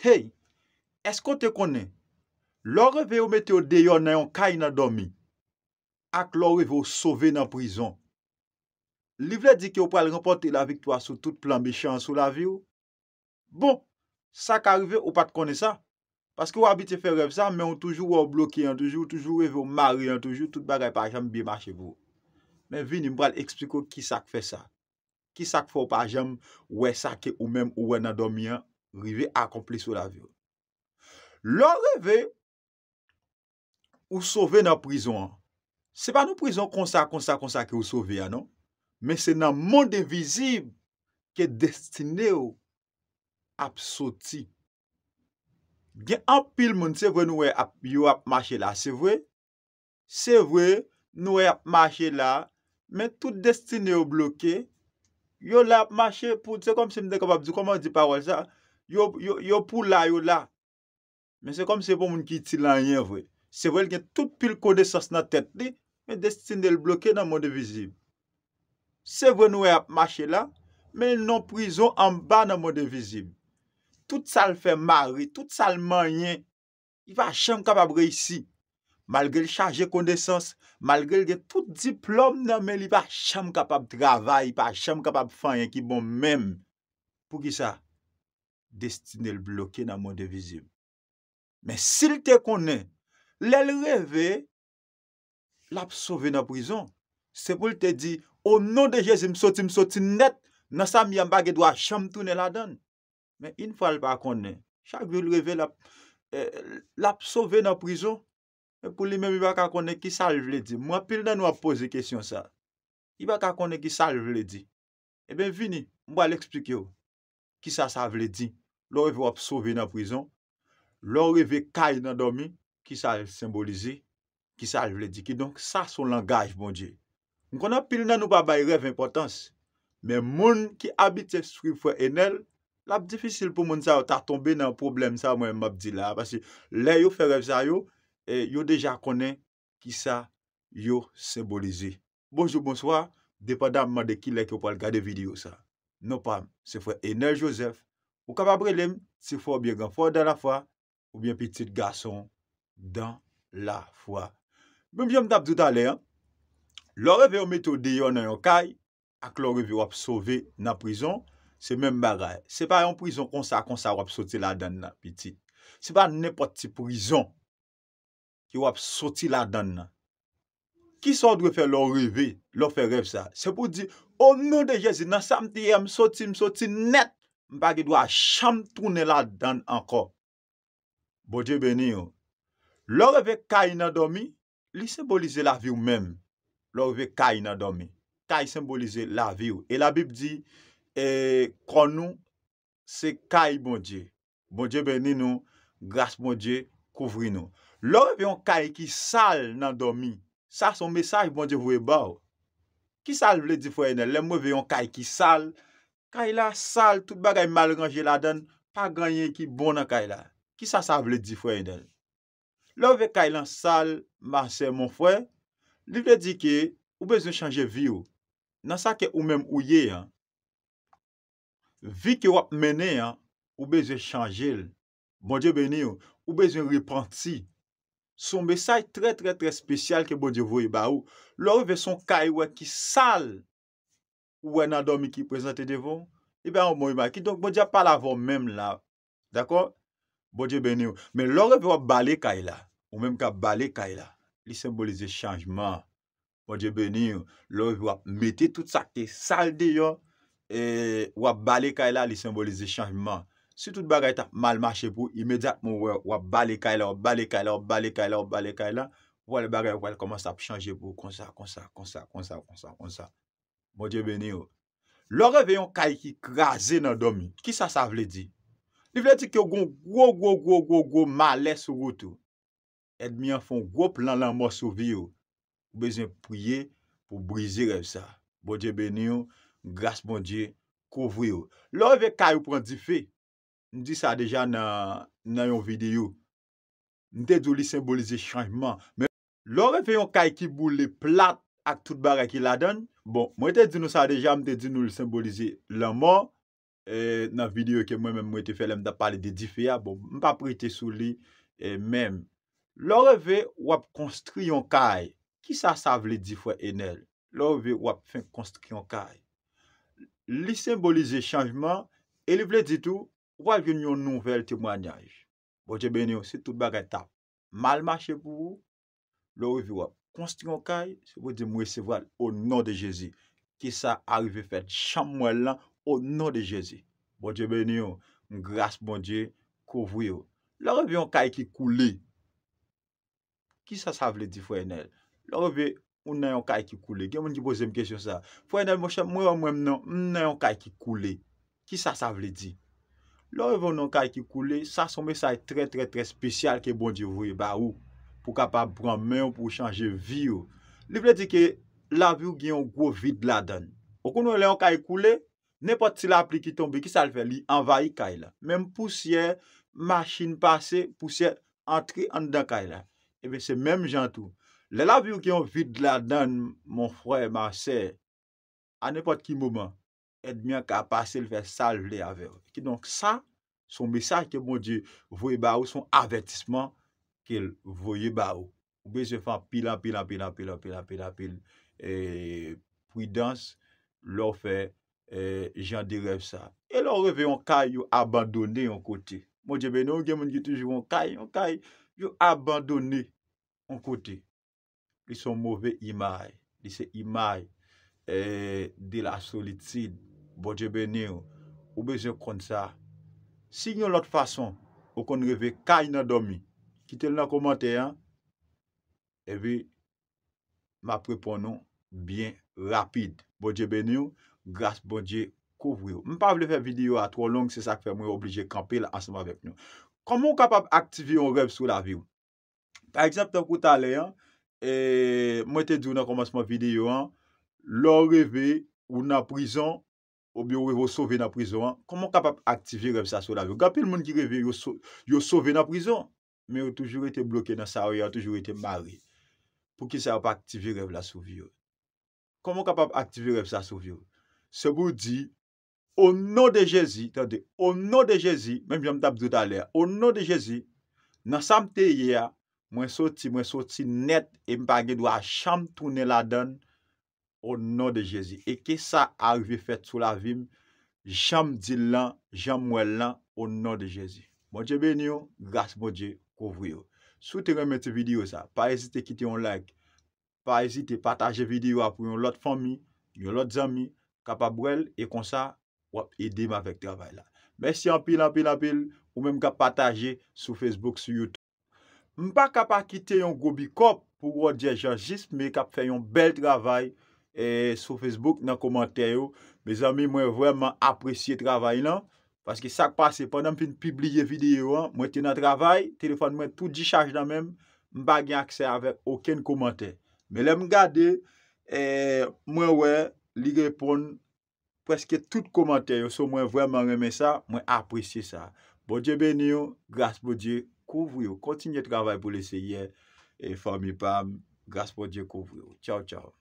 Hey, esko te konen, lor revye ou mette ou deyon nan yon kay nan domi, ak lor revye ou sove nan prizon. Livle di ki ou pral rempote la viktwa sou tout plan bi chan sou la vi ou. Bon, sa ka revye ou pat konen sa, paske ou abite fe revye sa, men ou toujou ou ou bloki an toujou, toujou revye ou mari an toujou, tout bagay pa ak chan bi mache vou. Men vi ni mpral ekspliko ki sak fe sa, ki sak fo pa ak chan ou we sak e ou men ou we nan domi an, Rive akompli sou la vyo. Lo reve, ou sove nan prizon an. Se pa nou prizon konsa, konsa, konsa ki ou sove an, non? Men se nan monde vizib ke destine yo ap soti. Gen apil moun, se vwe nou e ap, yo ap mache la, se vwe? Se vwe, nou e ap mache la, men tout destine yo bloke, yo la ap mache pou, se kom se mde kom ap di, kom an di parol sa? Yo pou la, yo la. Men se kom se pou moun ki iti lan yon vwe. Se vwe l gen tout pil kondesans nan tet li, men destine l bloke nan mode vizib. Se vwe nou e ap mache la, men yon nan prizon an ba nan mode vizib. Tout sal fe mari, tout sal man yon. I pa chanm kapab reysi. Malge l chanje kondesans, malge l gen tout diplom nan men, i pa chanm kapab travay, i pa chanm kapab fanyen ki bon men. Pou ki sa? Destine l bloke nan moun de vizim. Men sil te konen, lè l revè, l ap sove nan prizon. Se pou l te di, o nou de jezi msoti msoti net, nan sa mi yamba ge dwa chanm toune la dan. Men in fwa l pa konen, chak bi l revè, l ap sove nan prizon. Men pou li men, i baka konen ki sal vle di. Mwa pil nan wap pose kesyon sa. I baka konen ki sal vle di. E ben vini, mwa l explike yo, oh. ki sa sal vle di. lor rev ap sove nan prizon, lor rev e kaj nan domi, ki sa simbolize, ki sa jveledike. Donk sa son langaj, bon diye. Nkona pil nan nou pa bay rev impotans, men moun ki abite sou fwe enel, lap difisil pou moun sa yo ta tombe nan problem sa mwen mabdi la, pasi le yo fwe rev sa yo, e yo deja konen ki sa yo simbolize. Bonjour, bonsoir, depa damman de ki lè ki yo pal gade video sa. Non pa, se fwe enel josef, Ou kap aprelem, si fwo biye gen fwo dan la fwa, ou biye piti gason dan la fwa. Mwen vye mdap douta le, lor revi ou meto diyon nan yon kay, ak lor revi wap sove nan prizon, se menm bagay. Se pa yon prizon konsa, konsa wap soti la dan nan piti. Se pa ne poti prizon, ki wap soti la dan nan. Ki sotre fe lor revi, lor fe rev sa, se pou di, o oh, moun de Jezi, nan samti yon soti, msoti net, Mpa ge dwa chanm trounen la dan anko. Bonje beni yo. Lore ve kai nan domi, li sembolize la viw men. Lore ve kai nan domi. Kai sembolize la viw. E la bib di, e, konou se kai bonje. Bonje beni nou, gras bonje, kouvri nou. Lore ve yon kai ki sal nan domi. Sa son mesaj bonje vwe ba ou. Ki sal vle di fwe ene, lemwe ve yon kai ki sal. Kaila sal, tout bagay malranje la den, pa ganyen ki bonan kaila. Ki sa sa vle di fwen yon den. Lou ve kailan sal, mase, moun fwen, li vle di ki, ou bezon chanje vi yo. Nan sa ke ou menm ouye, vi ki wap mene, ou bezon chanje. Bon dieu beni yo, ou bezon ripanti. Son besay tre tre tre spesyal ke bon dieu voye ba ou. Lou ve son kail wè ki sal. Ou wè nan domi ki prezante devon? E bè an mou ima ki. Donk bò bon di apal avon mèm la. Dakon? Bò bon di e bè ni yon. Mè lò rè vi wap bale kaila. Ou mèm ka bale kaila. Li simbolize chanjman. Bò bon di e bè ni yon. Lò rè vi wap meti tout sa ki saldi yon. E wap bale kaila li simbolize chanjman. Si tout bagay ta malmache pou, imediat mou wè wap bale kaila, wap bale kaila, wap bale kaila, wap bale kaila. Wè lè bagay wè lè koman sa ap chanje pou Bonje be ni yo. Lore ve yon kay ki krasi nan domi. Ki sa sa vle di? Li vle di ki yo gwo gwo gwo gwo gwo gwo males ou gwo tou. Edmi an fon gwo plan lan mò souvi yo. Ou bezen priye pou brizi rev sa. Bonje be ni yo. Gras bonje kouvri yo. Lore ve kay yo pran di fe. Ndi sa deja nan yon vide yo. Nde dili simbolize chanjman. Lore ve yon kay ki bou le plat. ak tout bare ki la don. Bon, mwen te di nou sa deja, mwen te di nou li symbolize laman. E nan video ke mwen men mwen te felem da pale de difeya, bon, mwen pa prete sou li e men. Lore ve wap konstri yon kaj. Ki sa sa vle di fwe enel? Lore ve wap fin konstri yon kaj. Li symbolize chanjman, e li vle di tou wav yon yon nouvel timwanyaj. Bon, je bènyo, si tout bare tap. Mal mache pou vous? Lore ve wap. Konsti yon kay, se wè di mwese vwal o nan de Jezi. Ki sa arive fèt chanm mwen lan o nan de Jezi. Bon Dje ben yon, mgras bon Dje, kou vwe yo. Lòreve yon kay ki kou li, ki sa sa vle di fwenel? Lòreve mwen yon kay ki kou li. Gen mwen di bozem kè syon sa. Fwenel mwen chè mwen yon mwen mnen, mwen yon kay ki kou li. Ki sa sa vle di? Lòreve mwen yon kay ki kou li, sa son mesay trè trè trè spesyal ki bon Dje vwe. Ba ou, pou kapap bran men ou pou chanje vi ou. Li vle di ki lavi ou ki yon gwo vide la dan. Okou nou le yon kaye koule, nepot si la pli ki tombe ki salve li, anvaye kaye la. Mem pousye, machine pase, pousye, antre an dan kaye la. Ebe eh se mem jantou. Le lavi ou ki yon vide la dan, mon frè, ma se, an nepot ki mouman, edmian kapase li fè salve li ave. Ki donk sa, son mesaj ke moun di, vwe ba ou son avetisman, el voye ba ou. Ou beze fa pila, pila, pila, pila, pila, pila, pila, pila, e, pridans, lo fe, jan direv sa. El ou reve yon kay yon abandone yon kote. Mo jebe nou gen moun yon toujou yon kay, yon kay yon abandone yon kote. Li son mouve imay. Li se imay e, de la solitid. Mo jebe nou, ou beze kon sa. Si yon lot fason ou kon reve kay nan domi, Kite l nan komante an, evi, ma prepon nou byen rapide. Bodje ben nou, gras bodje kouvri ou. M pa vle fè video a tro long, se sa k fè mwen oblije kampe l ansman vek nou. Koman w kapap aktive yon rev sou la vi ou? Ta eksept an kouta le an, mwen te di ou nan komansman video an, lor revi ou nan prizon, ou bi ou revi ou sove nan prizon an, koman w kapap aktive rev sa sou la vi ou? Kampi l moun ki revi yo sove nan prizon? mè yo toujou ete blokè nan sawe yo, toujou ete mare, pou ki sa ap aktive rev la souvi yo. Koman kap ap aktive rev sa souvi yo? Sebo di, o nou de Jezi, tante, o nou de Jezi, mèm jèm tabdou dalè, o nou de Jezi, nan samte ye, mwen soti, mwen soti net, e mpa gen wak chanm toune la dan, o nou de Jezi. E ke sa arvi fet sou la vim, chanm di lan, chanm wè lan, o nou de Jezi. Mwen jè bènyo, gras mwen jè. Sou te remet se video sa, pa ezite kite yon like, pa ezite pataje video apou yon lot fami, yon lot zami, kapa brel, e konsa, wap, edem avèk travay la. Mèsi anpil, anpil, anpil, ou mèm kapa pataje sou Facebook, sou Youtube. Mèm pa kapa kite yon gobi kop pou wò diye Jean Giste, mèm kapa fè yon bel travay eh, sou Facebook nan komantèyo, mèz ami mwen vwèman apresye travay la. Paske sak pase, pandan pin piblije videyo, mwen tena travay, telefon mwen tout di chaj nan men, mba gen akse avek oken komante. Men lem gade, mwen wè li repon preske tout komante yo, so mwen vweman reme sa, mwen apresye sa. Boje ben yo, grasboje kouvryo, kontinye travay pou lese ye, e fami pam, grasboje kouvryo, chow chow.